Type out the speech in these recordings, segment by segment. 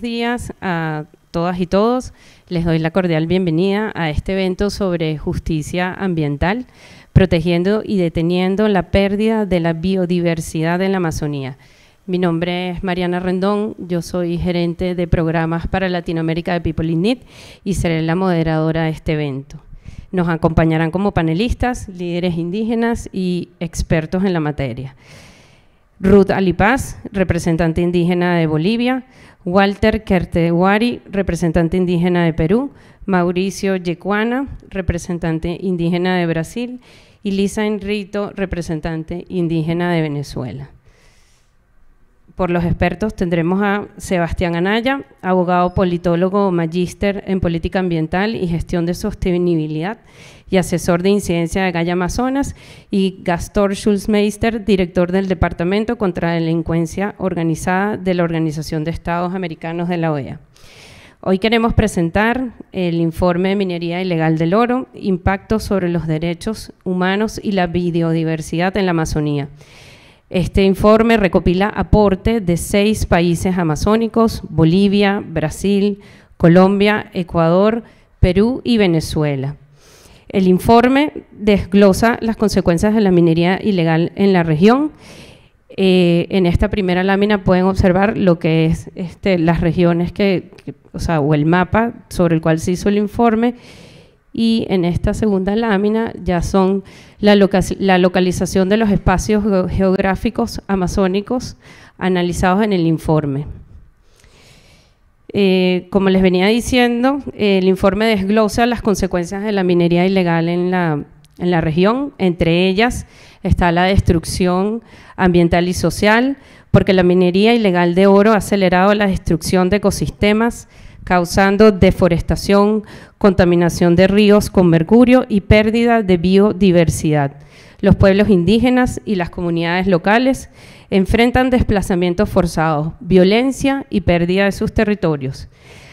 días a todas y todos. Les doy la cordial bienvenida a este evento sobre justicia ambiental, protegiendo y deteniendo la pérdida de la biodiversidad en la Amazonía. Mi nombre es Mariana Rendón, yo soy gerente de programas para Latinoamérica de People in Need y seré la moderadora de este evento. Nos acompañarán como panelistas, líderes indígenas y expertos en la materia. Ruth Alipaz, representante indígena de Bolivia, Walter Kertewari, representante indígena de Perú, Mauricio Yecuana, representante indígena de Brasil, y Lisa Enrito, representante indígena de Venezuela por los expertos tendremos a Sebastián Anaya, abogado politólogo magíster en política ambiental y gestión de sostenibilidad y asesor de incidencia de Gaya Amazonas, y Gastor Schulzmeister, director del Departamento contra la Delincuencia Organizada de la Organización de Estados Americanos de la OEA. Hoy queremos presentar el informe de minería ilegal del oro, impacto sobre los derechos humanos y la biodiversidad en la Amazonía. Este informe recopila aporte de seis países amazónicos, Bolivia, Brasil, Colombia, Ecuador, Perú y Venezuela. El informe desglosa las consecuencias de la minería ilegal en la región. Eh, en esta primera lámina pueden observar lo que es este, las regiones o el mapa sobre el cual se hizo el informe y en esta segunda lámina ya son la, localización de los espacios geográficos amazónicos analizados en el informe. Eh, como les venía diciendo, el informe desglosa las consecuencias de la minería ilegal en la, en la región, entre ellas está la destrucción ambiental y social, porque la minería ilegal de oro ha acelerado la destrucción de ecosistemas, causando deforestación, contaminación de ríos con mercurio y pérdida de biodiversidad. Los pueblos indígenas y las comunidades locales enfrentan desplazamientos forzados, violencia y pérdida de sus territorios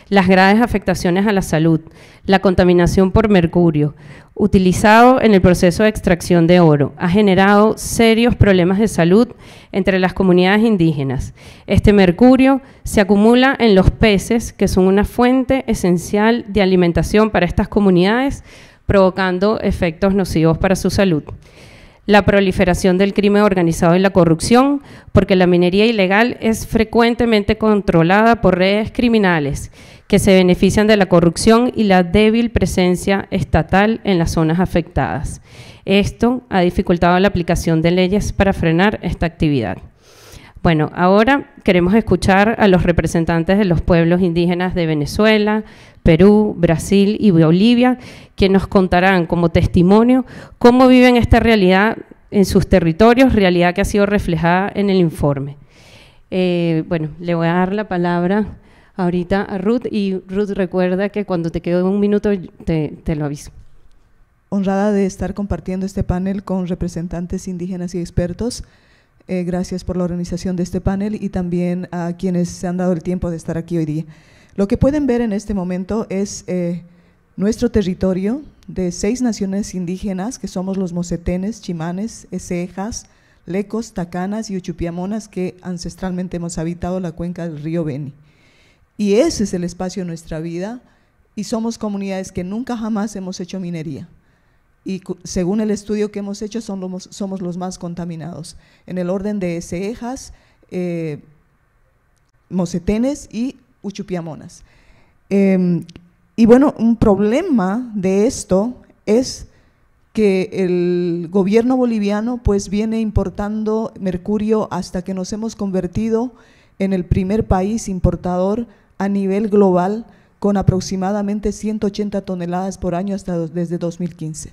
las graves afectaciones a la salud, la contaminación por mercurio, utilizado en el proceso de extracción de oro, ha generado serios problemas de salud entre las comunidades indígenas. Este mercurio se acumula en los peces, que son una fuente esencial de alimentación para estas comunidades, provocando efectos nocivos para su salud la proliferación del crimen organizado y la corrupción, porque la minería ilegal es frecuentemente controlada por redes criminales que se benefician de la corrupción y la débil presencia estatal en las zonas afectadas. Esto ha dificultado la aplicación de leyes para frenar esta actividad. Bueno, ahora queremos escuchar a los representantes de los pueblos indígenas de Venezuela, Perú, Brasil y Bolivia, que nos contarán como testimonio cómo viven esta realidad en sus territorios, realidad que ha sido reflejada en el informe. Eh, bueno, le voy a dar la palabra ahorita a Ruth y Ruth recuerda que cuando te quede un minuto te, te lo aviso. Honrada de estar compartiendo este panel con representantes indígenas y expertos. Eh, gracias por la organización de este panel y también a quienes se han dado el tiempo de estar aquí hoy día. Lo que pueden ver en este momento es eh, nuestro territorio de seis naciones indígenas, que somos los mocetenes, chimanes, esejas, lecos, tacanas y uchupiamonas, que ancestralmente hemos habitado la cuenca del río Beni. Y ese es el espacio de nuestra vida. Y somos comunidades que nunca jamás hemos hecho minería. Y según el estudio que hemos hecho, somos los más contaminados. En el orden de Cejas, eh, Mocetenes y Uchupiamonas. Em, y bueno, un problema de esto es que el gobierno boliviano pues viene importando mercurio hasta que nos hemos convertido en el primer país importador a nivel global con aproximadamente 180 toneladas por año hasta desde 2015.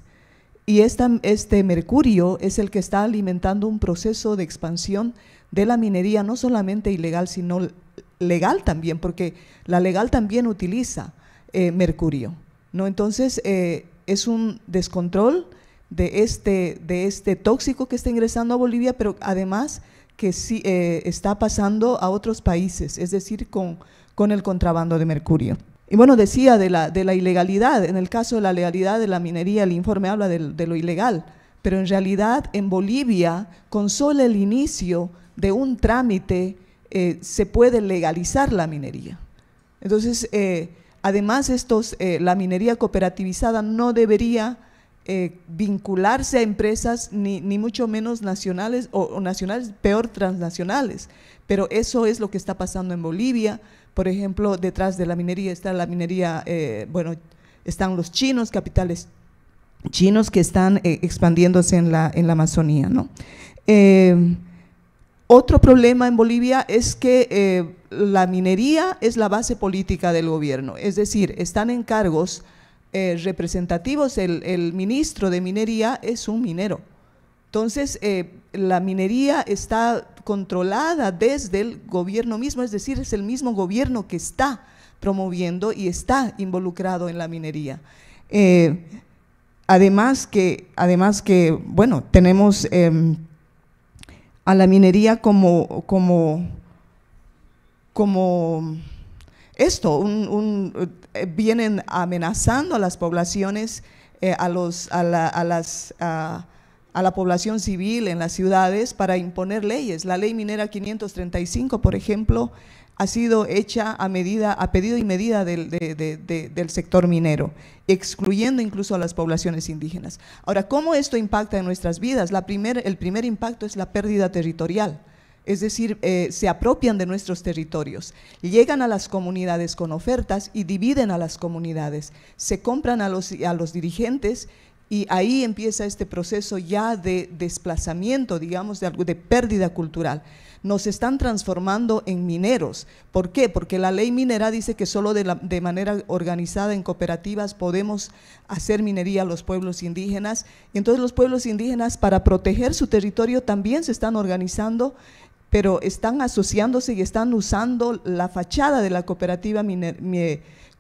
Y este mercurio es el que está alimentando un proceso de expansión de la minería, no solamente ilegal, sino legal también, porque la legal también utiliza eh, mercurio. ¿no? Entonces, eh, es un descontrol de este, de este tóxico que está ingresando a Bolivia, pero además que sí, eh, está pasando a otros países, es decir, con, con el contrabando de mercurio. Y bueno, decía de la, ilegalidad, en el caso de la legalidad de la minería, el informe habla de, lo ilegal, pero en realidad en Bolivia, con solo el inicio de un trámite, eh, se puede legalizar la minería. Entonces, eh, además, estos, eh, la minería cooperativizada no debería vincularse a empresas, ni, mucho menos nacionales, o, o nacionales, peor transnacionales. Pero eso es lo que está pasando en Bolivia. Por ejemplo, detrás de la minería está la minería, eh, bueno, están los chinos, capitales chinos que están eh, expandiéndose en la, en la Amazonía. ¿no? Eh, otro problema en Bolivia es que la minería es la base política del gobierno, es decir, están en cargos representativos, el, el, ministro de minería es un minero. Entonces, la minería está controlada desde el gobierno mismo, es decir, es el mismo gobierno que está promoviendo y está involucrado en la minería. Eh, además, que, además que, bueno, tenemos em, a la minería como, como, como esto, eh, vienen amenazando a las poblaciones, eh, a, los, a, las a la población civil en las ciudades para imponer leyes. La ley minera 535, por ejemplo, ha sido hecha a, medida, a pedido y medida del, sector minero, excluyendo incluso a las poblaciones indígenas. Ahora, ¿cómo esto impacta en nuestras vidas? La primer, el primer impacto es la pérdida territorial es decir, eh, se apropian de nuestros territorios, llegan a las comunidades con ofertas y dividen a las comunidades, se compran a los, a los dirigentes y ahí empieza este proceso ya de desplazamiento, digamos, de, pérdida cultural. Nos están transformando en mineros. ¿Por qué? Porque la ley minera dice que solo de, manera organizada en cooperativas podemos hacer minería a los pueblos indígenas. Y entonces los pueblos indígenas para proteger su territorio también se están organizando pero están asociándose y están usando la fachada de la cooperativa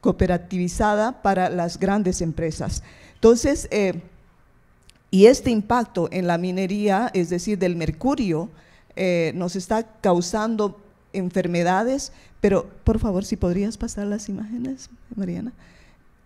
cooperativizada para las grandes empresas. Entonces, eh, y este impacto en la minería, es decir, del mercurio, eh, nos está causando enfermedades, pero por favor, si podrías pasar las imágenes, Mariana.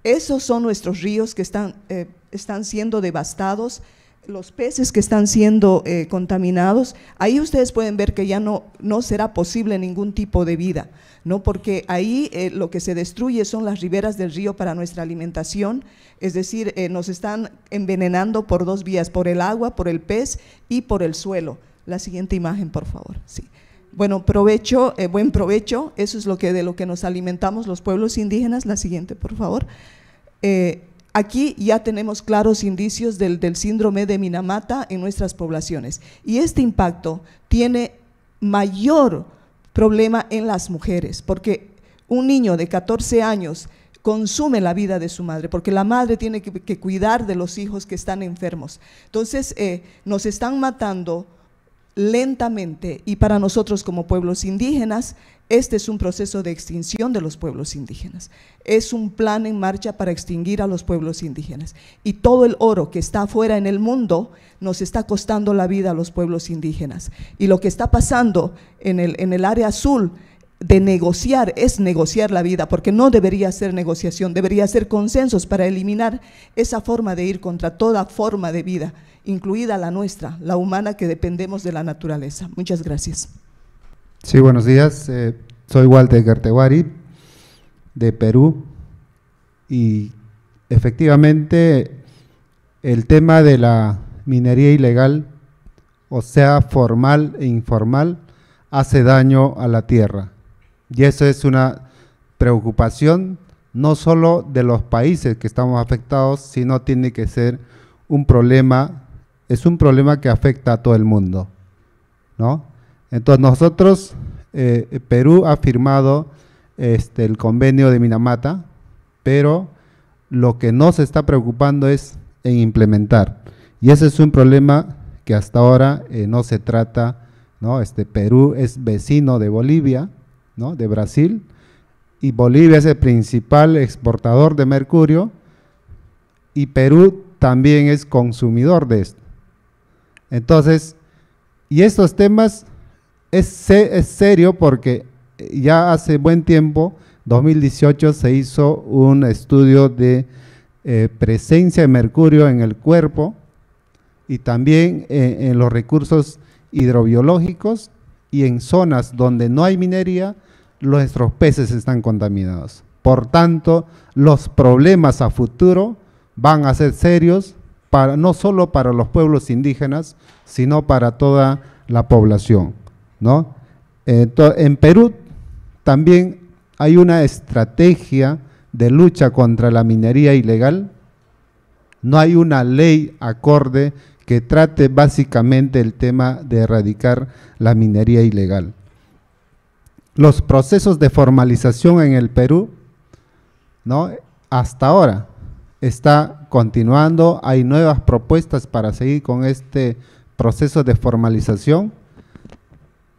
Esos son nuestros ríos que están, eh, están siendo devastados los peces que están siendo eh, contaminados, ahí ustedes pueden ver que ya no, no será posible ningún tipo de vida, ¿no? porque ahí eh, lo que se destruye son las riberas del río para nuestra alimentación, es decir, eh, nos están envenenando por dos vías, por el agua, por el pez y por el suelo. La siguiente imagen, por favor. Sí. Bueno, provecho, buen provecho, eso es lo que, de lo que nos alimentamos los pueblos indígenas. La siguiente, por favor. Aquí ya tenemos claros indicios del, síndrome de Minamata en nuestras poblaciones. Y este impacto tiene mayor problema en las mujeres, porque un niño de 14 años consume la vida de su madre, porque la madre tiene que, cuidar de los hijos que están enfermos. Entonces, eh, nos están matando lentamente y para nosotros como pueblos indígenas, este es un proceso de extinción de los pueblos indígenas. Es un plan en marcha para extinguir a los pueblos indígenas. Y todo el oro que está afuera en el mundo nos está costando la vida a los pueblos indígenas. Y lo que está pasando en el, en el área azul de negociar es negociar la vida, porque no debería ser negociación, debería ser consensos para eliminar esa forma de ir contra toda forma de vida incluida la nuestra, la humana que dependemos de la naturaleza. Muchas gracias. Sí, buenos días. Eh, soy Walter Gertewari, de Perú, y efectivamente el tema de la minería ilegal, o sea, formal e informal, hace daño a la tierra. Y eso es una preocupación no solo de los países que estamos afectados, sino tiene que ser un problema es un problema que afecta a todo el mundo. ¿no? Entonces nosotros, eh, Perú ha firmado este, el convenio de Minamata, pero lo que no se está preocupando es en implementar. Y ese es un problema que hasta ahora eh, no se trata. ¿no? Este, Perú es vecino de Bolivia, ¿no? de Brasil, y Bolivia es el principal exportador de mercurio, y Perú también es consumidor de esto. Entonces, y estos temas es, serio porque eh, ya hace buen tiempo, 2018, se hizo un estudio de eh, presencia de mercurio en el cuerpo y también eh, en los recursos hidrobiológicos y en zonas donde no hay minería, nuestros peces están contaminados. Por tanto, los problemas a futuro van a ser serios no solo para los pueblos indígenas, sino para toda la población. ¿no? en Perú también hay una estrategia de lucha contra la minería ilegal. No hay una ley acorde que trate básicamente el tema de erradicar la minería ilegal. Los procesos de formalización en el Perú, ¿no? hasta ahora, está continuando, hay nuevas propuestas para seguir con este proceso de formalización.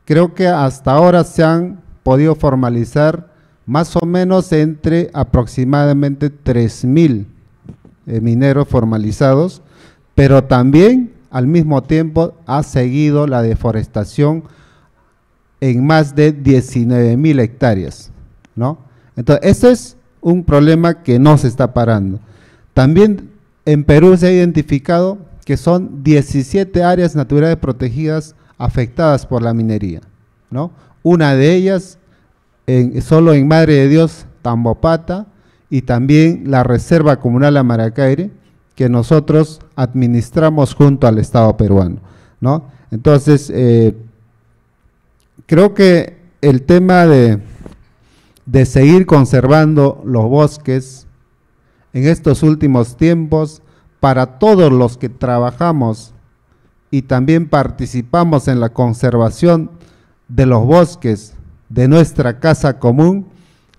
Creo que hasta ahora se han podido formalizar más o menos entre aproximadamente 3.000 eh, mineros formalizados, pero también al mismo tiempo ha seguido la deforestación en más de 19.000 hectáreas. ¿no? Entonces, ese es un problema que no se está parando. También en Perú se ha identificado que son 17 áreas naturales protegidas afectadas por la minería. ¿no? Una de ellas, solo en Madre de Dios, Tambopata, y también la Reserva Comunal Amaracaire, que nosotros administramos junto al Estado peruano. ¿no? Entonces, eh, creo que el tema de, de seguir conservando los bosques, en estos últimos tiempos para todos los que trabajamos y también participamos en la conservación de los bosques de nuestra casa común,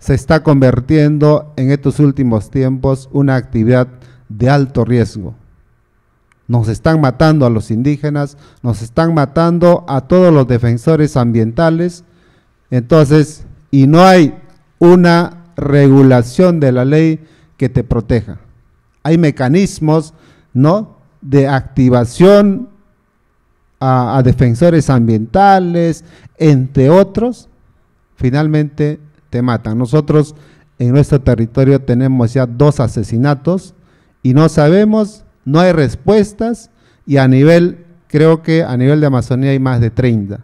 se está convirtiendo en estos últimos tiempos una actividad de alto riesgo. Nos están matando a los indígenas, nos están matando a todos los defensores ambientales, entonces, y no hay una regulación de la ley que te proteja. Hay mecanismos, ¿no? De activación a, a defensores ambientales, entre otros, finalmente te matan. Nosotros en nuestro territorio tenemos ya dos asesinatos y no sabemos, no hay respuestas y a nivel, creo que a nivel de Amazonía hay más de 30.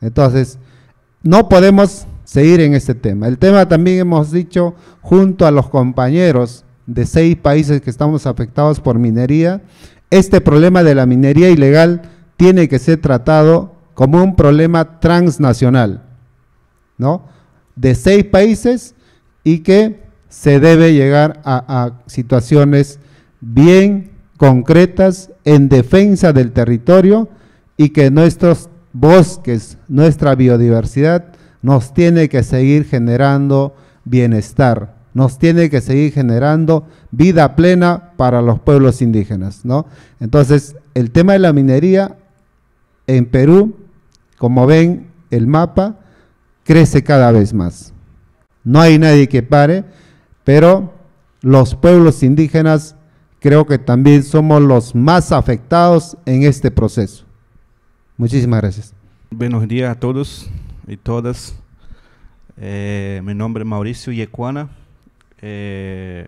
Entonces, no podemos seguir en este tema. El tema también hemos dicho junto a los compañeros de seis países que estamos afectados por minería, este problema de la minería ilegal tiene que ser tratado como un problema transnacional, ¿no? De seis países y que se debe llegar a, a situaciones bien concretas en defensa del territorio y que nuestros bosques, nuestra biodiversidad nos tiene que seguir generando bienestar, nos tiene que seguir generando vida plena para los pueblos indígenas, ¿no? Entonces, el tema de la minería en Perú, como ven el mapa, crece cada vez más. No hay nadie que pare, pero los pueblos indígenas creo que también somos los más afectados en este proceso. Muchísimas gracias. Buenos días a todos y todas. Eh, mi nombre es Mauricio Yecuana, eh,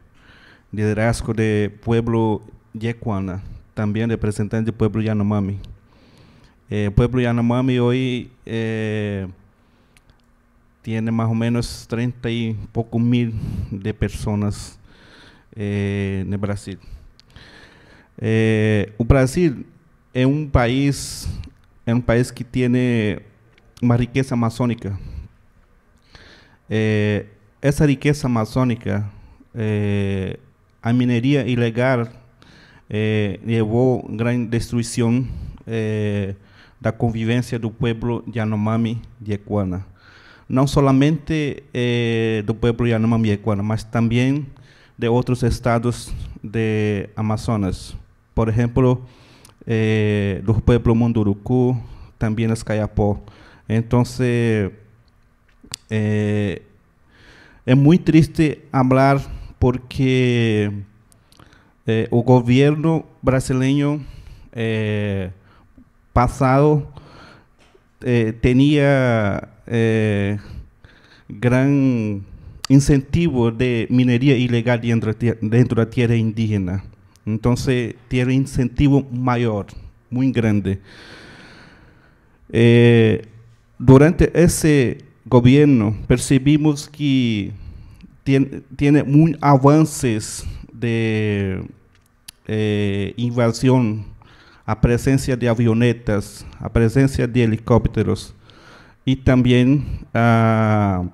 liderazgo de Pueblo Yecuana, también representante del Pueblo Yanomami. El eh, Pueblo Yanomami hoy tiene más o menos 30 y poco mil de personas en Brasil. Brasil es un país es un país que tiene una riqueza amazónica, eh, esa riqueza amazónica, la eh, minería minería ilegal eh, llevó gran gran destrucción eh, la convivencia del pueblo Yanomami de Ecuana. No solamente del pueblo Yanomami de Ecuana, mas también de otros estados de Amazonas. Por ejemplo, del pueblo Munduruku, también los Kayapó, entonces, eh, es muy triste hablar porque eh, el gobierno brasileño eh, pasado tenía gran incentivo de minería ilegal dentro, de la tierra indígena. Entonces tiene un incentivo mayor, muy grande. durante esse governo percebemos que tem, tem muitos avanços de eh, invasão, a presença de avionetas, a presença de helicópteros e também ah,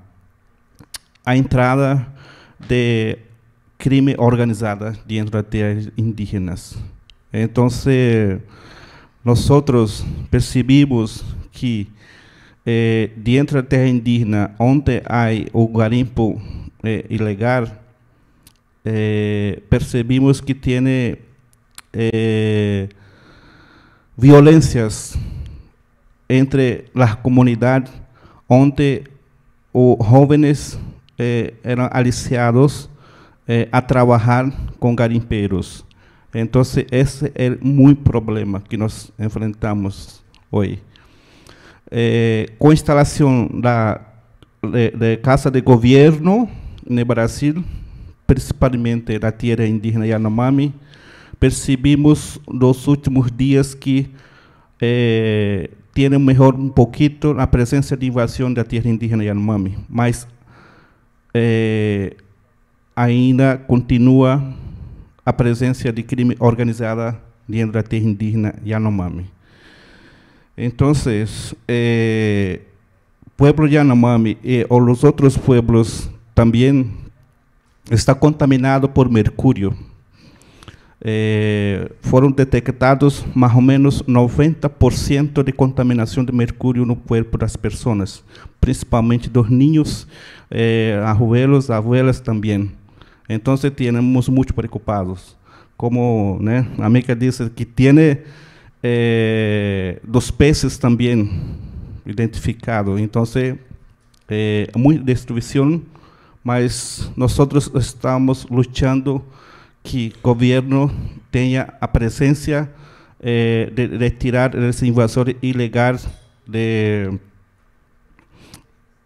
a entrada de crime organizado dentro das terras indígenas. Então, nós percebemos que eh, dentro da terra indígena, onde há o garimpo eh, ilegal, eh, percebemos que tem violências entre as comunidades, onde os jovens eram aliciados a trabalhar com garimpeiros. Então, esse é muito problema que nós enfrentamos hoje eh, instalação da de, de, Casa de governo no Brasil, principalmente da terra indígena Yanomami, percebimos nos últimos dias que eh, tiene mejor un a presença de invasão da terra indígena Yanomami, mas eh, ainda continua a presença de crime organizada dentro da terra indígena Yanomami. Entonces, eh, pueblo Yanomami eh, o los otros pueblos también está contaminado por mercurio. Eh, fueron detectados más o menos 90% de contaminación de mercurio en Mercurio no de las personas, principalmente los niños, eh, abuelos, abuelas también. Entonces, tenemos mucho preocupados. Como la amiga dice, que tiene… Eh, dos peces também identificado. Então, é eh, muita destruição, mas nós estamos lutando que o governo tenha a presença eh, de retirar esses invasores ilegais de,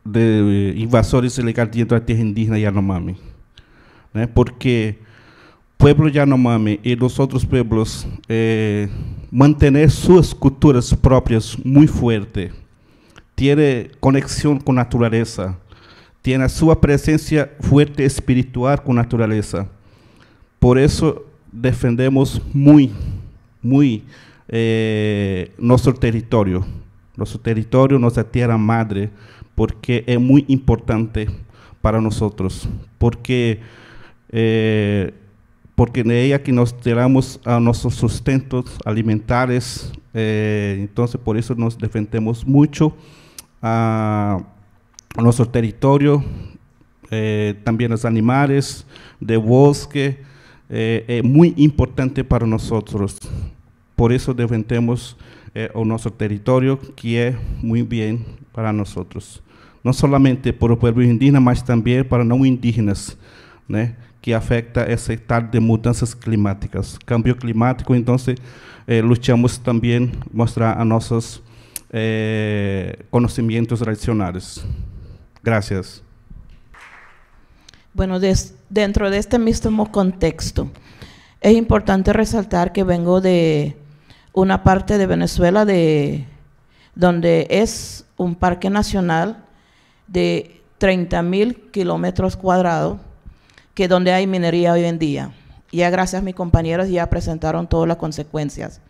de invasores ilegais dentro da terra indígena Yanomami. Né? Porque pueblo Yanomami y los otros pueblos eh, mantener sus culturas propias muy fuerte. Tiene conexión con naturaleza. Tiene su presencia fuerte espiritual con naturaleza. Por eso defendemos muy, muy eh, nuestro territorio. Nuestro territorio, nuestra tierra madre, porque es muy importante para nosotros. Porque eh, porque de ella que nos tiramos a nuestros sustentos alimentares, eh, entonces por eso nos defendemos mucho ah, a, nuestro territorio, eh, también los animales de bosque, es eh, muy importante para nosotros. Por eso defendemos a nuestro territorio, que es muy bien para nosotros. No solamente por el pueblo indígena, más también para no indígenas. ¿no? que afecta ese tal de mudanzas climáticas. Cambio climático, entonces, eh, luchamos también mostrar a nuestros eh, conocimientos tradicionales. Gracias. Bueno, dentro de este mismo contexto, es importante resaltar que vengo de una parte de Venezuela de, donde es un parque nacional de mil kilómetros cuadrados que donde hay minería hoy en día. Ya gracias a mis compañeros ya presentaron todas las consecuencias.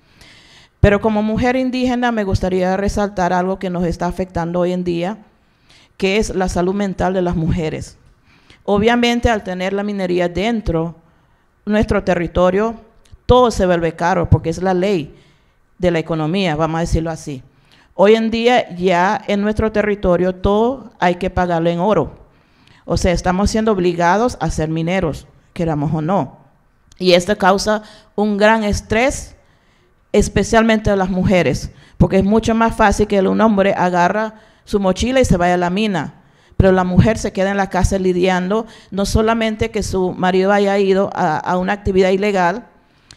Pero como mujer indígena me gustaría resaltar algo que nos está afectando hoy en día, que es la salud mental de las mujeres. Obviamente al tener la minería dentro nuestro territorio, todo se vuelve caro porque es la ley de la economía, vamos a decirlo así. Hoy en día ya en nuestro territorio todo hay que pagarlo en oro. O sea, estamos siendo obligados a ser mineros, queramos o no. Y esto causa un gran estrés, especialmente a las mujeres, porque es mucho más fácil que un hombre agarra su mochila y se vaya a la mina. Pero la mujer se queda en la casa lidiando, no solamente que su marido haya ido a, a una actividad ilegal,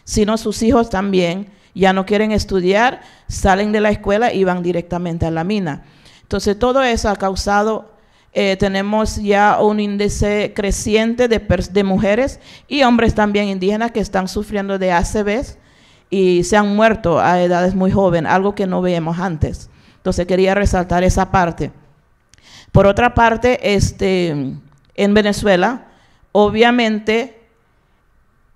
sino sus hijos también, ya no quieren estudiar, salen de la escuela y van directamente a la mina. Entonces todo eso ha causado eh, tenemos ya un índice creciente de, mujeres y hombres también indígenas que están sufriendo de ACVs y se han muerto a edades muy jóvenes, algo que no veíamos antes. Entonces quería resaltar esa parte. Por otra parte, este, en Venezuela, obviamente,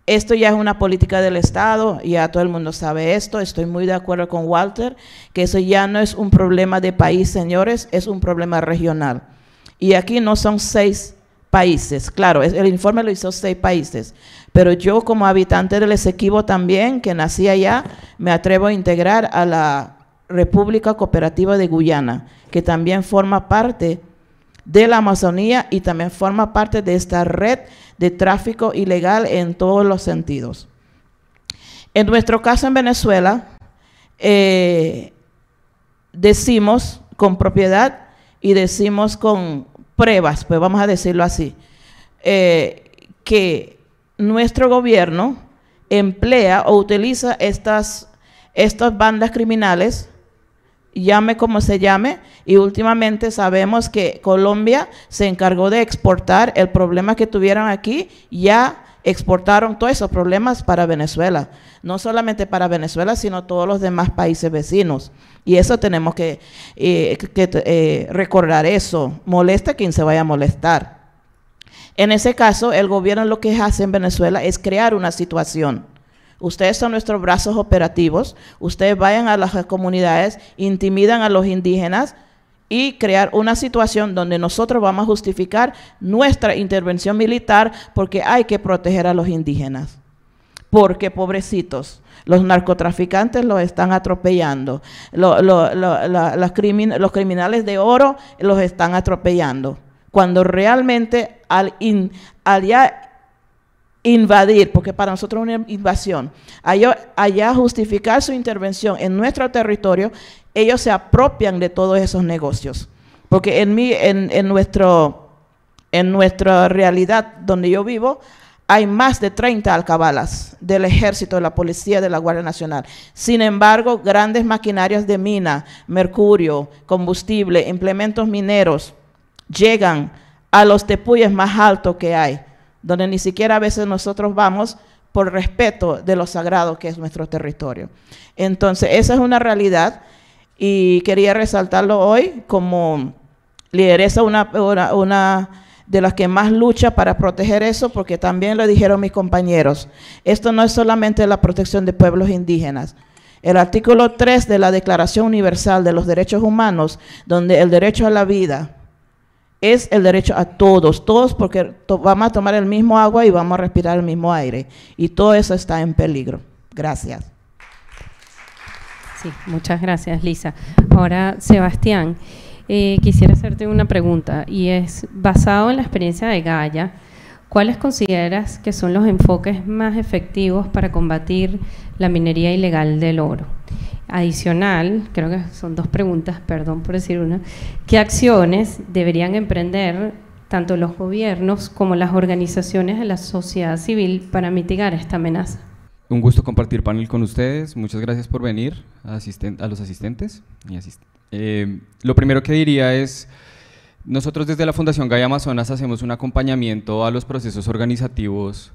esto ya es una política del Estado, ya todo el mundo sabe esto, estoy muy de acuerdo con Walter, que eso ya no es un problema de país, señores, es un problema regional. Y aquí no son seis países, claro, el informe lo hizo seis países, pero yo como habitante del Esequibo también, que nací allá, me atrevo a integrar a la República Cooperativa de Guyana, que también forma parte de la Amazonía y también forma parte de esta red de tráfico ilegal en todos los sentidos. En nuestro caso en Venezuela, eh, decimos con propiedad y decimos con pruebas, pues vamos a decirlo así, eh, que nuestro gobierno emplea o utiliza estas, estas bandas criminales, llame como se llame, y últimamente sabemos que Colombia se encargó de exportar el problema que tuvieron aquí ya exportaron todos esos problemas para Venezuela, no solamente para Venezuela, sino todos los demás países vecinos. Y eso tenemos que, eh, eh, recordar eso, molesta quien se vaya a molestar. En ese caso, el gobierno lo que hace en Venezuela es crear una situación. Ustedes son nuestros brazos operativos, ustedes vayan a las comunidades, intimidan a los indígenas, y crear una situación donde nosotros vamos a justificar nuestra intervención militar porque hay que proteger a los indígenas. Porque, pobrecitos, los narcotraficantes los están atropellando, los, los criminales de oro los están atropellando, cuando realmente al, in, al ya invadir, porque para nosotros es una invasión, allá, justificar su intervención en nuestro territorio, ellos se apropian de todos esos negocios. Porque en, mi, en, en, nuestro, en nuestra realidad donde yo vivo, hay más de 30 alcabalas del ejército, de la policía, de la Guardia Nacional. Sin embargo, grandes maquinarias de mina, mercurio, combustible, implementos mineros, llegan a los tepuyes más altos que hay donde ni siquiera a veces nosotros vamos por respeto de lo sagrado que es nuestro territorio. Entonces, esa es una realidad y quería resaltarlo hoy como lideresa una, una, de las que más lucha para proteger eso, porque también lo dijeron mis compañeros. Esto no es solamente la protección de pueblos indígenas. El artículo 3 de la Declaración Universal de los Derechos Humanos, donde el derecho a la vida, es el derecho a todos, todos porque vamos a tomar el mismo agua y vamos a respirar el mismo aire. Y todo eso está en peligro. Gracias. Sí, muchas gracias, Lisa. Ahora, Sebastián, eh, quisiera hacerte una pregunta y es basado en la experiencia de Gaia. ¿Cuáles consideras que son los enfoques más efectivos para combatir la minería ilegal del oro? Adicional, creo que son dos preguntas, perdón por decir una, ¿qué acciones deberían emprender tanto los gobiernos como las organizaciones de la sociedad civil para mitigar esta amenaza? Un gusto compartir panel con ustedes, muchas gracias por venir a, a los asistentes. Eh, lo primero que diría es nosotros desde la Fundación Gaia Amazonas hacemos un acompañamiento a los procesos organizativos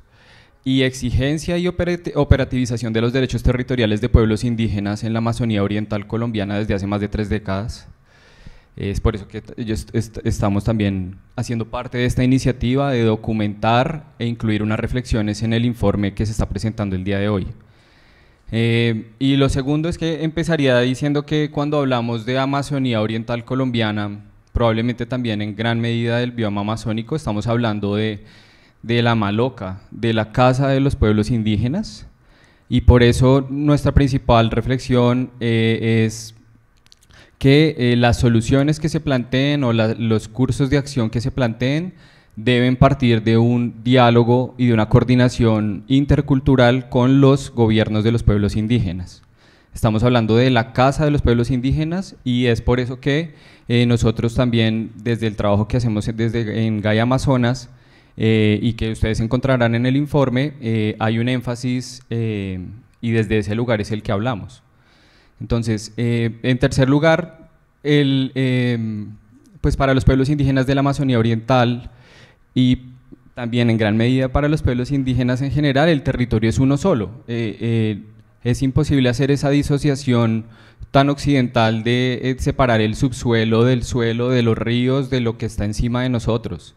y exigencia y operativización de los derechos territoriales de pueblos indígenas en la Amazonía Oriental colombiana desde hace más de tres décadas. Es por eso que estamos también haciendo parte de esta iniciativa de documentar e incluir unas reflexiones en el informe que se está presentando el día de hoy. Eh, y lo segundo es que empezaría diciendo que cuando hablamos de Amazonía Oriental colombiana, probablemente también en gran medida del bioma amazónico, estamos hablando de, la maloca, de la casa de los pueblos indígenas, y por eso nuestra principal reflexión eh, es que eh, las soluciones que se planteen o los cursos de acción que se planteen deben partir de un diálogo y de una coordinación intercultural con los gobiernos de los pueblos indígenas. Estamos hablando de la Casa de los Pueblos Indígenas y es por eso que eh, nosotros también, desde el trabajo que hacemos desde, en Gaia Amazonas eh, y que ustedes encontrarán en el informe, eh, hay un énfasis y desde ese lugar es el que hablamos. Entonces, en tercer lugar, el, em, pues para los pueblos indígenas de la Amazonía Oriental y también en gran medida para los pueblos indígenas en general, el territorio es uno solo es imposible hacer esa disociación tan occidental de eh, separar el subsuelo del suelo, de los ríos, de lo que está encima de nosotros.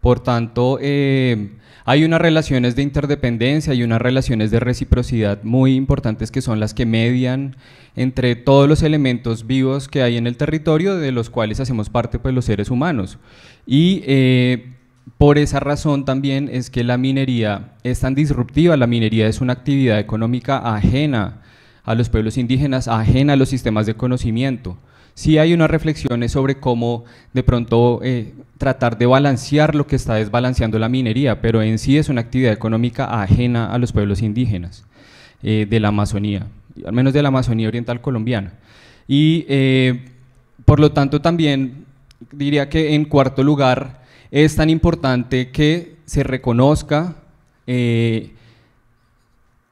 Por tanto, eh, hay unas relaciones de interdependencia y unas relaciones de reciprocidad muy importantes que son las que median entre todos los elementos vivos que hay en el territorio de los cuales hacemos parte pues, los seres humanos. Y eh, por esa razón también es que la minería es tan disruptiva, la minería es una actividad económica ajena a los pueblos indígenas, ajena a los sistemas de conocimiento. Sí hay unas reflexiones sobre cómo de pronto eh, tratar de balancear lo que está desbalanceando la minería, pero en sí es una actividad económica ajena a los pueblos indígenas eh, de la Amazonía, al menos de la Amazonía Oriental Colombiana. Y eh, por lo tanto también diría que en cuarto lugar, es tan importante que se reconozca eh,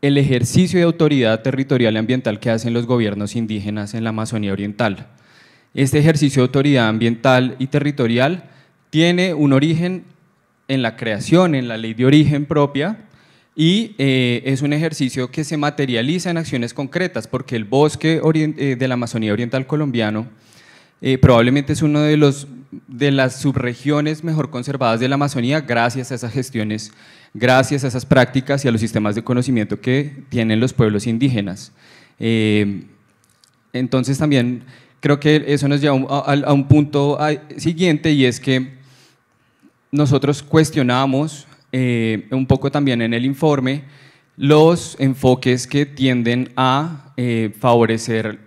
el ejercicio de autoridad territorial y ambiental que hacen los gobiernos indígenas en la Amazonía Oriental. Este ejercicio de autoridad ambiental y territorial tiene un origen en la creación, en la ley de origen propia, y eh, es un ejercicio que se materializa en acciones concretas, porque el bosque eh, de la Amazonía Oriental colombiano probablemente es uno de los de las subregiones mejor conservadas de la Amazonía gracias a esas gestiones, gracias a esas prácticas y a los sistemas de conocimiento que tienen los pueblos indígenas. Eh, entonces también creo que eso nos lleva a, un punto siguiente y es que nosotros cuestionamos eh, un poco también en el informe los enfoques que tienden a eh, favorecer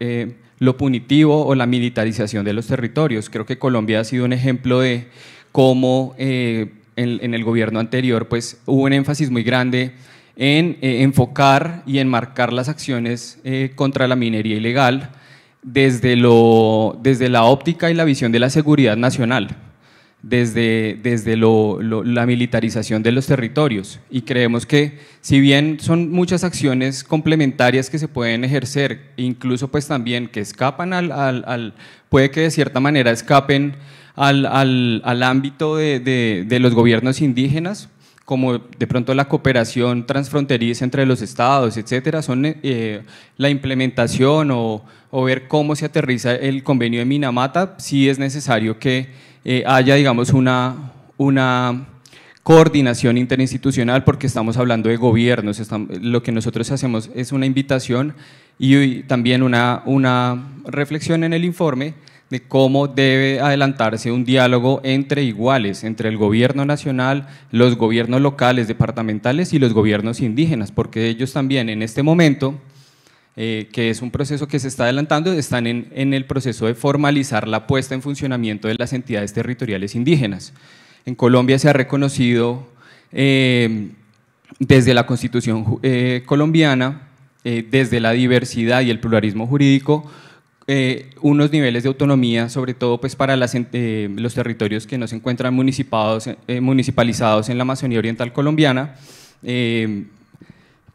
lo punitivo o la militarización de los territorios. Creo que Colombia ha sido un ejemplo de cómo eh, en, el gobierno anterior pues, hubo un énfasis muy grande en eh, enfocar y enmarcar las acciones eh, contra la minería ilegal desde, desde la óptica y la visión de la seguridad nacional desde, desde la militarización de los territorios. Y creemos que si bien son muchas acciones complementarias que se pueden ejercer, incluso pues también que escapan al, puede que de cierta manera escapen al, al ámbito de, de, de los gobiernos indígenas, como de pronto la cooperación transfronteriza entre los estados, etcétera, son eh, la implementación o, o, ver cómo se aterriza el convenio de Minamata, si es necesario que eh, haya, digamos, una, coordinación interinstitucional porque estamos hablando de gobiernos, lo que nosotros hacemos es una invitación y, también una, una reflexión en el informe de cómo debe adelantarse un diálogo entre iguales, entre el gobierno nacional, los gobiernos locales, departamentales y los gobiernos indígenas, porque ellos también en este momento eh, que es un proceso que se está adelantando, están en, en el proceso de formalizar la puesta en funcionamiento de las entidades territoriales indígenas. En Colombia se ha reconocido eh, desde la Constitución eh, colombiana, desde la diversidad y el pluralismo jurídico, unos niveles de autonomía, sobre todo pues, para las, los territorios que no se encuentran municipalizados en la Amazonía Oriental colombiana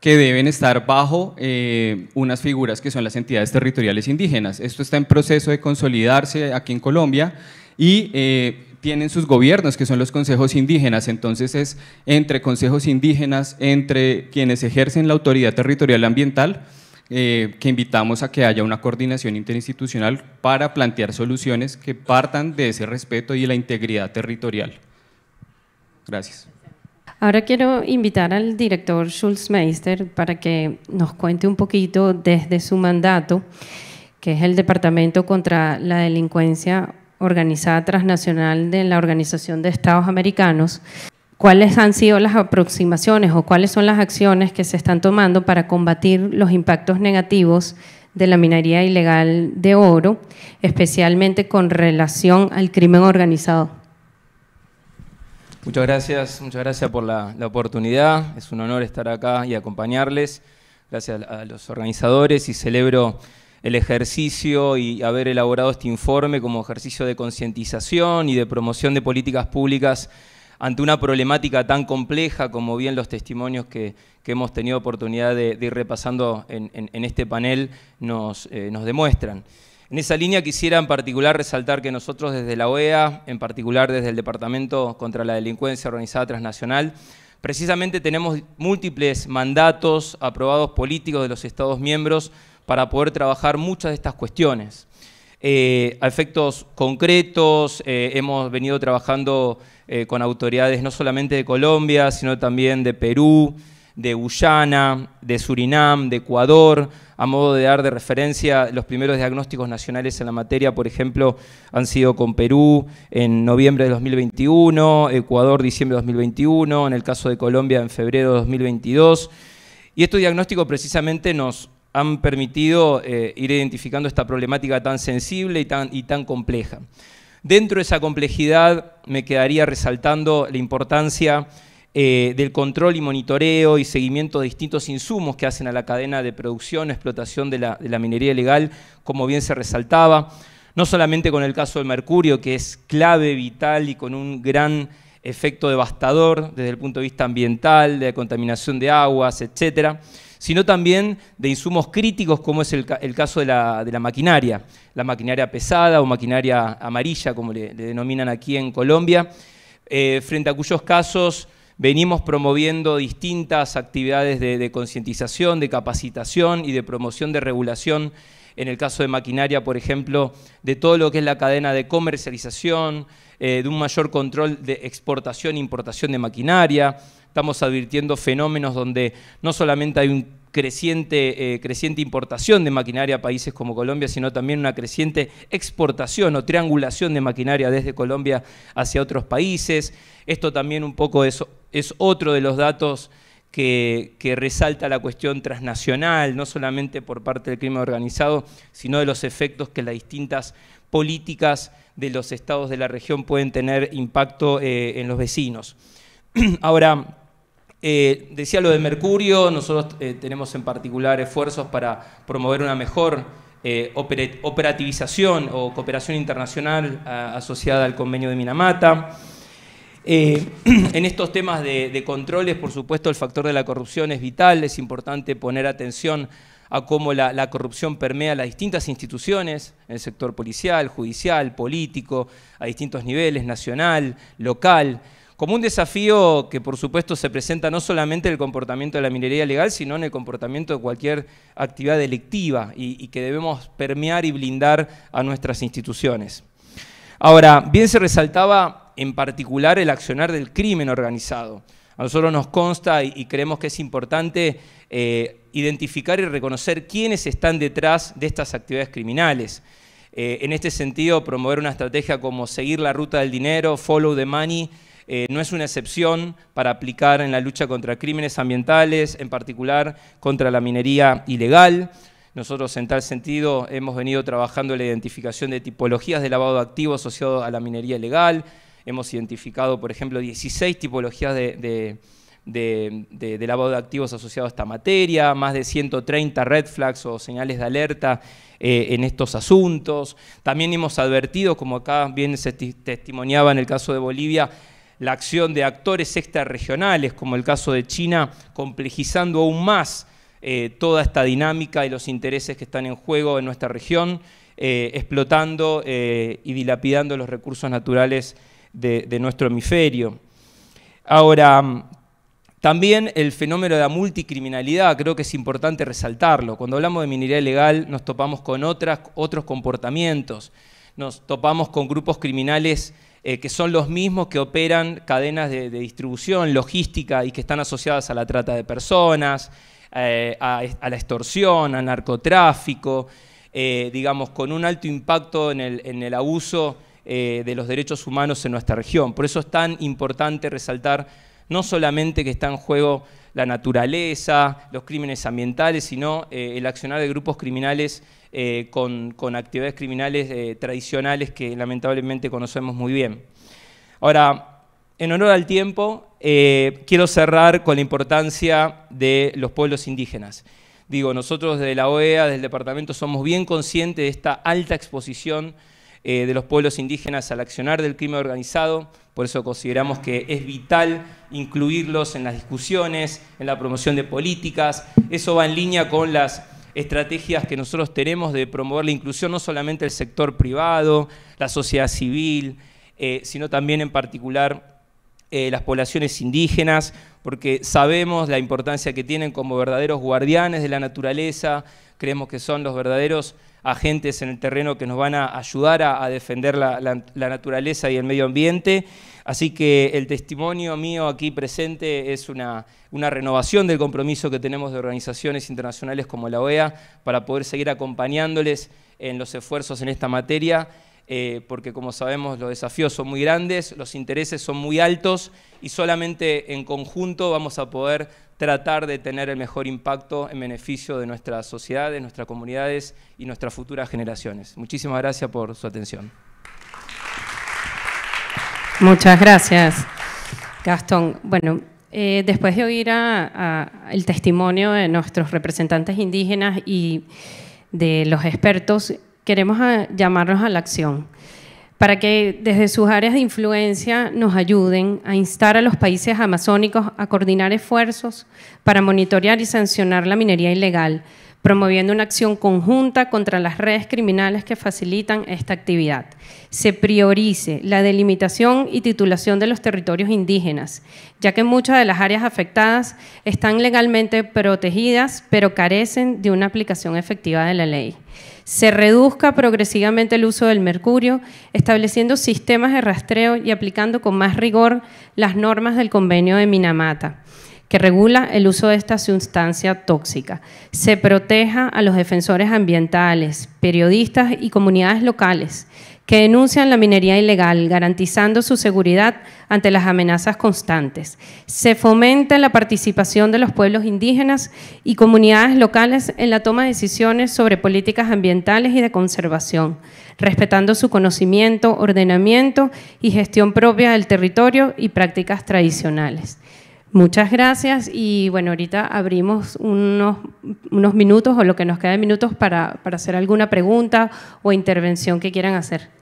que deben estar bajo eh, unas figuras que son las entidades territoriales indígenas. Esto está en proceso de consolidarse aquí en Colombia y eh, tienen sus gobiernos, que son los consejos indígenas. Entonces es entre consejos indígenas, entre quienes ejercen la autoridad territorial ambiental, eh, que invitamos a que haya una coordinación interinstitucional para plantear soluciones que partan de ese respeto y la integridad territorial. Gracias. Ahora quiero invitar al director Schulzmeister para que nos cuente un poquito desde su mandato, que es el Departamento contra la Delincuencia Organizada Transnacional de la Organización de Estados Americanos, cuáles han sido las aproximaciones o cuáles son las acciones que se están tomando para combatir los impactos negativos de la minería ilegal de oro, especialmente con relación al crimen organizado. Muchas gracias, muchas gracias por la, oportunidad. Es un honor estar acá y acompañarles. Gracias a los organizadores y celebro el ejercicio y haber elaborado este informe como ejercicio de concientización y de promoción de políticas públicas ante una problemática tan compleja como bien los testimonios que, hemos tenido oportunidad de, ir repasando en, este panel nos eh, demuestran. En esa línea quisiera en particular resaltar que nosotros desde la OEA, en particular desde el Departamento contra la Delincuencia Organizada Transnacional, precisamente tenemos múltiples mandatos aprobados políticos de los Estados miembros para poder trabajar muchas de estas cuestiones. Eh, a efectos concretos, eh, hemos venido trabajando eh, con autoridades no solamente de Colombia, sino también de Perú, de Guyana, de Surinam, de Ecuador, a modo de dar de referencia, los primeros diagnósticos nacionales en la materia, por ejemplo, han sido con Perú en noviembre de 2021, Ecuador diciembre de 2021, en el caso de Colombia en febrero de 2022. Y estos diagnósticos precisamente nos han permitido eh, ir identificando esta problemática tan sensible y tan, y tan compleja. Dentro de esa complejidad me quedaría resaltando la importancia eh, del control y monitoreo y seguimiento de distintos insumos que hacen a la cadena de producción, explotación de la, minería ilegal, como bien se resaltaba, no solamente con el caso del mercurio, que es clave, vital y con un gran efecto devastador desde el punto de vista ambiental, de contaminación de aguas, etcétera, sino también de insumos críticos, como es el, caso de la, maquinaria, la maquinaria pesada o maquinaria amarilla, como le, denominan aquí en Colombia, eh, frente a cuyos casos venimos promoviendo distintas actividades de, concientización, de capacitación y de promoción de regulación en el caso de maquinaria, por ejemplo, de todo lo que es la cadena de comercialización, eh, de un mayor control de exportación e importación de maquinaria. Estamos advirtiendo fenómenos donde no solamente hay un creciente, eh, creciente importación de maquinaria a países como Colombia, sino también una creciente exportación o triangulación de maquinaria desde Colombia hacia otros países. Esto también un poco es, es otro de los datos que, resalta la cuestión transnacional, no solamente por parte del crimen organizado, sino de los efectos que las distintas políticas de los estados de la región pueden tener impacto eh, en los vecinos. Ahora, eh, decía lo de Mercurio, nosotros eh, tenemos en particular esfuerzos para promover una mejor eh, operativización o cooperación internacional asociada al convenio de Minamata. en estos temas de, controles, por supuesto, el factor de la corrupción es vital, es importante poner atención a cómo la, la corrupción permea las distintas instituciones, el sector policial, judicial, político, a distintos niveles, nacional, local como un desafío que por supuesto se presenta no solamente en el comportamiento de la minería legal, sino en el comportamiento de cualquier actividad delictiva y, que debemos permear y blindar a nuestras instituciones. Ahora, bien se resaltaba en particular el accionar del crimen organizado. A nosotros nos consta y, creemos que es importante eh, identificar y reconocer quiénes están detrás de estas actividades criminales. Eh, en este sentido, promover una estrategia como seguir la ruta del dinero, follow the money, eh, no es una excepción para aplicar en la lucha contra crímenes ambientales, en particular contra la minería ilegal. Nosotros en tal sentido hemos venido trabajando la identificación de tipologías de lavado de activos asociado a la minería ilegal. Hemos identificado, por ejemplo, 16 tipologías de, lavado de activos asociados a esta materia, más de 130 red flags o señales de alerta eh, en estos asuntos. También hemos advertido, como acá bien se testimoniaba en el caso de Bolivia, la acción de actores extrarregionales, como el caso de China, complejizando aún más eh, toda esta dinámica y los intereses que están en juego en nuestra región, eh, explotando eh, y dilapidando los recursos naturales de, nuestro hemisferio. Ahora, también el fenómeno de la multicriminalidad, creo que es importante resaltarlo. Cuando hablamos de minería ilegal nos topamos con otras, otros comportamientos, nos topamos con grupos criminales eh, que son los mismos que operan cadenas de, distribución, logística y que están asociadas a la trata de personas, eh, a, la extorsión, al narcotráfico, eh, digamos, con un alto impacto en el abuso de los derechos humanos en nuestra región. Por eso es tan importante resaltar no solamente que está en juego la naturaleza, los crímenes ambientales, sino eh, el accionar de grupos criminales eh, con, actividades criminales eh, tradicionales que lamentablemente conocemos muy bien. Ahora, en honor al tiempo, quiero cerrar con la importancia de los pueblos indígenas. Digo, nosotros desde la OEA, desde el departamento, somos bien conscientes de esta alta exposición eh, de los pueblos indígenas al accionar del crimen organizado. Por eso consideramos que es vital incluirlos en las discusiones, en la promoción de políticas. Eso va en línea con las estrategias que nosotros tenemos de promover la inclusión, no solamente del sector privado, la sociedad civil, eh, sino también en particular eh, las poblaciones indígenas, porque sabemos la importancia que tienen como verdaderos guardianes de la naturaleza, creemos que son los verdaderos agentes en el terreno que nos van a ayudar a, defender la, naturaleza y el medio ambiente. Así que el testimonio mío aquí presente es una, renovación del compromiso que tenemos de organizaciones internacionales como la OEA para poder seguir acompañándoles en los esfuerzos en esta materia. Eh, porque como sabemos los desafíos son muy grandes, los intereses son muy altos y solamente en conjunto vamos a poder tratar de tener el mejor impacto en beneficio de nuestras sociedades, nuestras comunidades y nuestras futuras generaciones. Muchísimas gracias por su atención. Muchas gracias, Gastón. Bueno, eh, después de oír el testimonio de nuestros representantes indígenas y de los expertos, queremos ah, llamarnos a la acción para que desde sus áreas de influencia nos ayuden a instar a los países amazónicos a coordinar esfuerzos para monitorear y sancionar la minería ilegal, promoviendo una acción conjunta contra las redes criminales que facilitan esta actividad. Se priorice la delimitación y titulación de los territorios indígenas, ya que muchas de las áreas afectadas están legalmente protegidas, pero carecen de una aplicación efectiva de la ley se reduzca progresivamente el uso del mercurio, estableciendo sistemas de rastreo y aplicando con más rigor las normas del convenio de Minamata que regula el uso de esta sustancia tóxica. Se proteja a los defensores ambientales, periodistas y comunidades locales que denuncian la minería ilegal, garantizando su seguridad ante las amenazas constantes. Se fomenta la participación de los pueblos indígenas y comunidades locales en la toma de decisiones sobre políticas ambientales y de conservación, respetando su conocimiento, ordenamiento y gestión propia del territorio y prácticas tradicionales. Muchas gracias y bueno, ahorita abrimos unos, unos, minutos o lo que nos queda de minutos para, para hacer alguna pregunta o intervención que quieran hacer.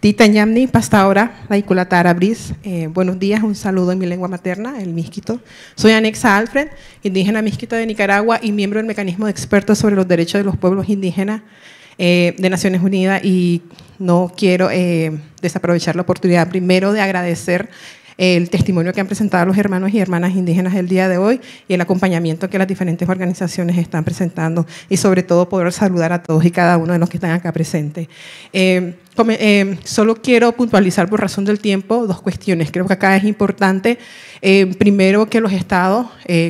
Tita Pastaura, laiculatara, Bris, eh, buenos días, un saludo en mi lengua materna, el misquito. Soy Anexa Alfred, indígena misquita de Nicaragua y miembro del Mecanismo de Expertos sobre los Derechos de los Pueblos Indígenas eh, de Naciones Unidas y no quiero eh, desaprovechar la oportunidad primero de agradecer el testimonio que han presentado los hermanos y hermanas indígenas del día de hoy y el acompañamiento que las diferentes organizaciones están presentando y sobre todo poder saludar a todos y cada uno de los que están acá presentes. Eh, eh, solo quiero puntualizar por razón del tiempo dos cuestiones. Creo que acá es importante, eh, primero, que los estados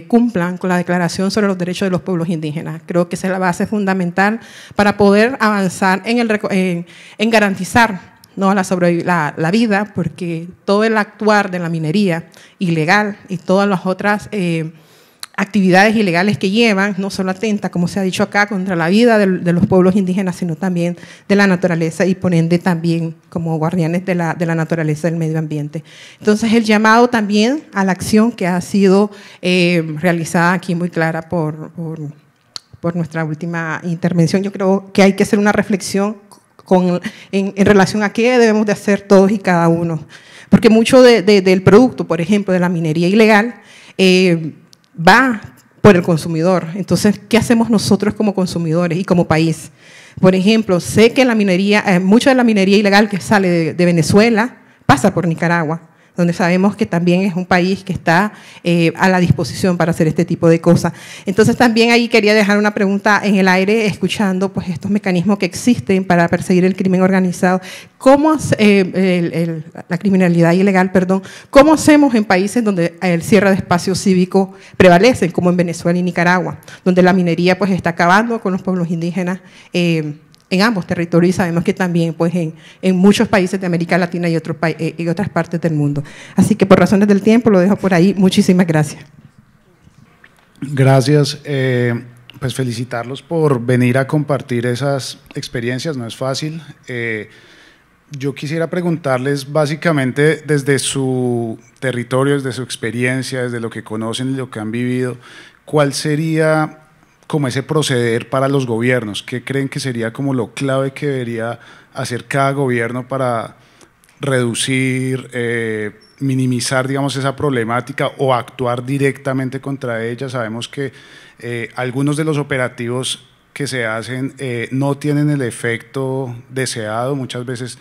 cumplan con la Declaración sobre los Derechos de los Pueblos Indígenas. Creo que esa es la base fundamental para poder avanzar en, el, en garantizar ¿no? la, la, la, vida, porque todo el actuar de la minería ilegal y todas las otras eh, actividades ilegales que llevan, no solo atenta, como se ha dicho acá, contra la vida de, los pueblos indígenas, sino también de la naturaleza y ponen también como guardianes de la, de la naturaleza del medio ambiente. Entonces el llamado también a la acción que ha sido eh, realizada aquí muy clara por, por nuestra última intervención, yo creo que hay que hacer una reflexión en, relación a qué debemos de hacer todos y cada uno. Porque mucho del producto, por ejemplo, de la minería ilegal, eh, va por el consumidor. Entonces, ¿qué hacemos nosotros como consumidores y como país? Por ejemplo, sé que la minería, eh, mucha de la minería ilegal que sale de Venezuela pasa por Nicaragua donde sabemos que también es un país que está eh, a la disposición para hacer este tipo de cosas. Entonces también ahí quería dejar una pregunta en el aire, escuchando pues estos mecanismos que existen para perseguir el crimen organizado. ¿Cómo eh, la criminalidad ilegal, perdón, cómo hacemos en países donde el cierre de espacio cívico prevalece, como en Venezuela y Nicaragua, donde la minería pues está acabando con los pueblos indígenas? Eh, en ambos territorios y sabemos que también pues, en, en muchos países de América Latina y, otros eh, y otras partes del mundo. Así que por razones del tiempo lo dejo por ahí. Muchísimas gracias. Gracias. Eh, pues felicitarlos por venir a compartir esas experiencias, no es fácil. Eh, yo quisiera preguntarles básicamente desde su territorio, desde su experiencia, desde lo que conocen y lo que han vivido, ¿cuál sería como ese proceder para los gobiernos? ¿Qué creen que sería como lo clave que debería hacer cada gobierno para reducir, eh, minimizar, digamos, esa problemática o actuar directamente contra ella? Sabemos que eh, algunos de los operativos que se hacen eh, no tienen el efecto deseado, muchas veces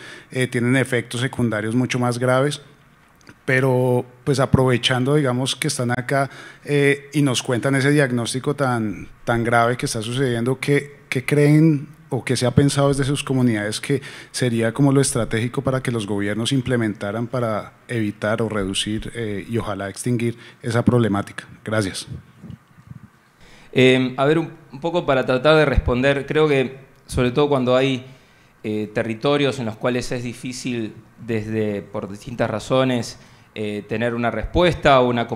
tienen efectos secundarios mucho más graves pero pues aprovechando, digamos, que están acá eh, y nos cuentan ese diagnóstico tan, grave que está sucediendo, ¿qué, creen o qué se ha pensado desde sus comunidades que sería como lo estratégico para que los gobiernos implementaran para evitar o reducir eh, y ojalá extinguir esa problemática? Gracias. Eh, a ver, un poco para tratar de responder, creo que sobre todo cuando hay eh, territorios en los cuales es difícil, desde por distintas razones, eh, tener una respuesta o una,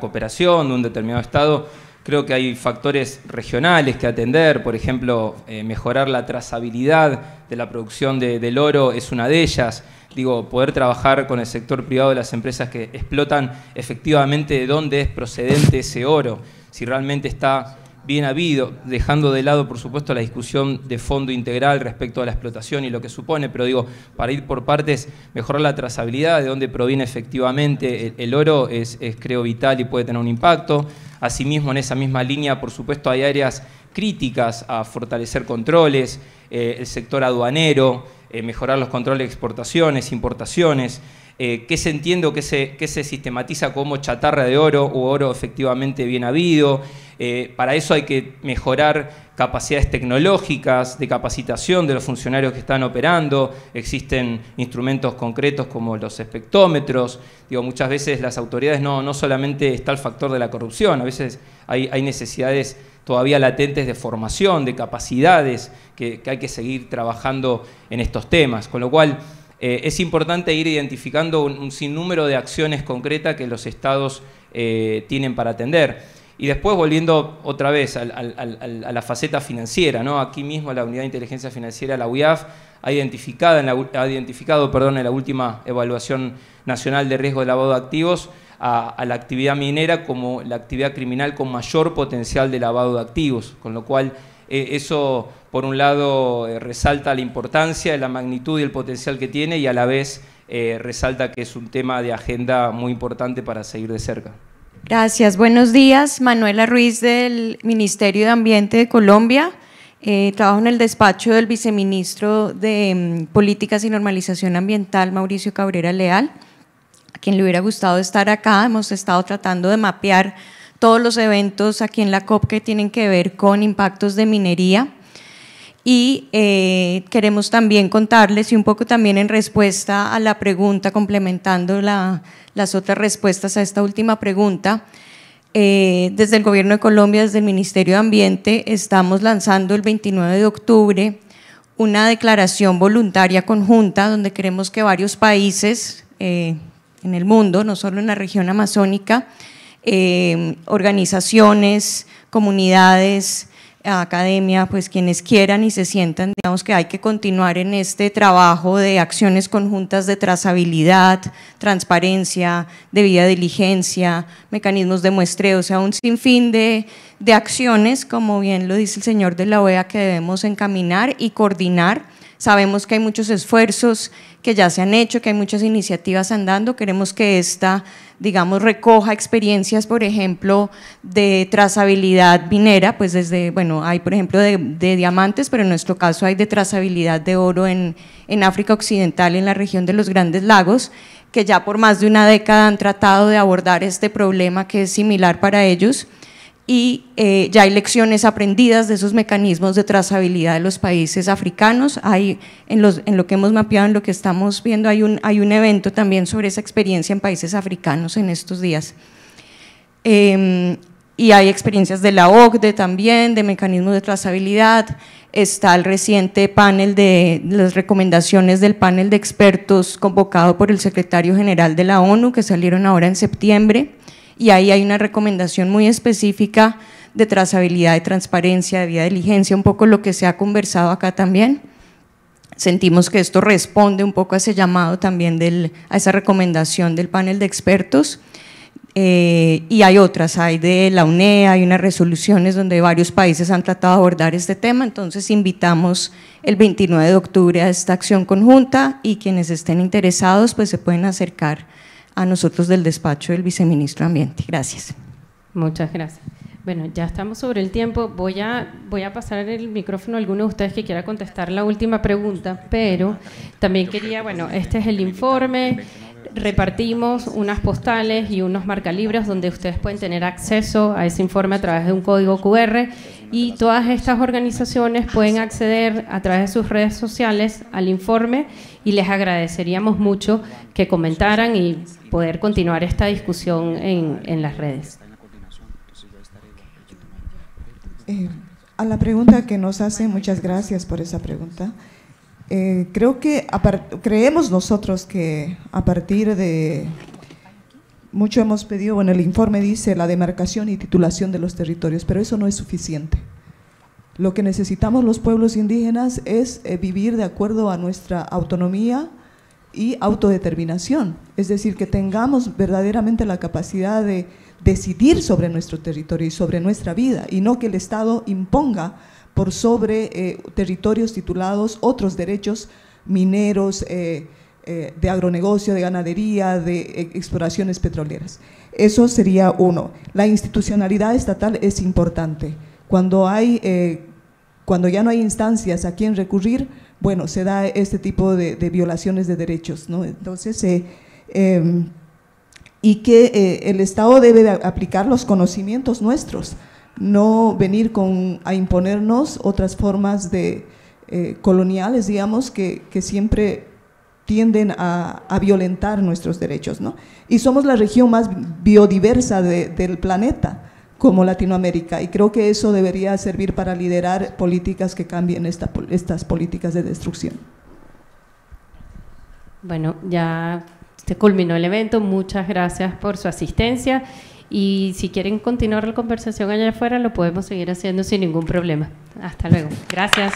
cooperación de un determinado Estado. Creo que hay factores regionales que atender, por ejemplo, eh, mejorar la trazabilidad de la producción del oro es una de ellas. Digo, poder trabajar con el sector privado de las empresas que explotan efectivamente de dónde es procedente ese oro, si realmente está bien habido, dejando de lado, por supuesto, la discusión de fondo integral respecto a la explotación y lo que supone, pero digo, para ir por partes, mejorar la trazabilidad de dónde proviene efectivamente el, oro es, creo, vital y puede tener un impacto. Asimismo, en esa misma línea, por supuesto, hay áreas críticas a fortalecer controles, eh, el sector aduanero, eh, mejorar los controles de exportaciones, importaciones, eh, qué se entiende o qué se, sistematiza como chatarra de oro o oro efectivamente bien habido. Eh, para eso hay que mejorar capacidades tecnológicas de capacitación de los funcionarios que están operando. Existen instrumentos concretos como los espectrómetros. Digo, muchas veces las autoridades no, no solamente está el factor de la corrupción, a veces hay, necesidades todavía latentes de formación, de capacidades que hay que seguir trabajando en estos temas. Con lo cual, eh, es importante ir identificando un, sinnúmero de acciones concretas que los estados eh, tienen para atender. Y después, volviendo otra vez a la faceta financiera, ¿no? aquí mismo la Unidad de Inteligencia Financiera, la UIAF, ha, identificado en la, ha identificado perdón, la última evaluación nacional de riesgo de lavado de activos a, a, la actividad minera como la actividad criminal con mayor potencial de lavado de activos, con lo cual eh, eso, por un lado, eh, resalta la importancia, la magnitud y el potencial que tiene y a la vez eh, resalta que es un tema de agenda muy importante para seguir de cerca. Gracias. Buenos días. Manuela Ruiz del Ministerio de Ambiente de Colombia. trabajo en el despacho del viceministro de mm, Políticas y Normalización Ambiental, Mauricio Cabrera Leal, a quien le hubiera gustado estar acá. Hemos estado tratando de mapear todos los eventos aquí en la COP que tienen que ver con impactos de minería. Y eh, queremos también contarles, y un poco también en respuesta a la pregunta, complementando las otras respuestas a esta última pregunta, eh, desde el Gobierno de Colombia, desde el Ministerio de Ambiente, estamos lanzando el 29 de octubre una declaración voluntaria conjunta donde queremos que varios países eh, en el mundo, no solo en la región amazónica, Em, organizaciones, comunidades, academia, pues quienes quieran y se sientan, digamos que hay que continuar en este trabajo de acciones conjuntas de trazabilidad, transparencia, debida diligencia, mecanismos de muestreo, o sea, un sinfín de, de acciones, como bien lo dice el señor de la OEA, que debemos encaminar y coordinar Sabemos que hay muchos esfuerzos que ya se han hecho, que hay muchas iniciativas andando. Queremos que esta, digamos, recoja experiencias, por ejemplo, de trazabilidad minera, pues desde, bueno, hay por ejemplo de, diamantes, pero en nuestro caso hay de trazabilidad de oro en, en África Occidental, en la región de los Grandes Lagos, que ya por más de una década han tratado de abordar este problema que es similar para ellos y eh, ya hay lecciones aprendidas de esos mecanismos de trazabilidad de los países africanos. Hay, en, lo que hemos mapeado, en lo que estamos viendo, hay un, hay un evento también sobre esa experiencia en países africanos en estos días. Em, y hay experiencias de la OCDE también, de mecanismos de trazabilidad. Está el reciente panel de las recomendaciones del panel de expertos convocado por el secretario general de la ONU, que salieron ahora en septiembre y ahí hay una recomendación muy específica de trazabilidad, de transparencia, de vía diligencia, un poco lo que se ha conversado acá también. Sentimos que esto responde un poco a ese llamado también, a esa recomendación del panel de expertos. Eh, y hay otras, hay de la UNEA, hay unas resoluciones donde varios países han tratado de abordar este tema, entonces invitamos el 29 de octubre a esta acción conjunta y quienes estén interesados pues se pueden acercar a nosotros del despacho del viceministro Ambiente. Gracias. Muchas gracias. Bueno, ya estamos sobre el tiempo. Voy a, voy a pasar el micrófono a alguno de ustedes que quiera contestar la última pregunta, pero también quería, bueno, este es el informe. Repartimos unas postales y unos marcalibros donde ustedes pueden tener acceso a ese informe a través de un código QR. Y todas estas organizaciones pueden acceder a través de sus redes sociales al informe y les agradeceríamos mucho que comentaran y poder continuar esta discusión en, en las redes. Eh, a la pregunta que nos hace, muchas gracias por esa pregunta. Eh, creo que creemos nosotros que a partir de mucho hemos pedido, bueno, el informe dice la demarcación y titulación de los territorios, pero eso no es suficiente. Lo que necesitamos los pueblos indígenas es eh, vivir de acuerdo a nuestra autonomía y autodeterminación, es decir, que tengamos verdaderamente la capacidad de decidir sobre nuestro territorio y sobre nuestra vida, y no que el Estado imponga por sobre eh, territorios titulados otros derechos mineros, eh, eh, de agronegocio, de ganadería, de eh, exploraciones petroleras. Eso sería uno. La institucionalidad estatal es importante. Cuando, hay, eh, cuando ya no hay instancias a quien recurrir, bueno, se da este tipo de, violaciones de derechos. ¿no? Entonces, em, y que el Estado debe aplicar los conocimientos nuestros, no venir con, a imponernos otras formas de, coloniales, digamos, que siempre tienden a, violentar nuestros derechos. Y somos la región más biodiversa del planeta como Latinoamérica y creo que eso debería servir para liderar políticas que cambien estas políticas de destrucción. Bueno, ya se culminó el evento, muchas gracias por su asistencia y si quieren continuar la conversación allá afuera lo podemos seguir haciendo sin ningún problema. Hasta luego. Gracias.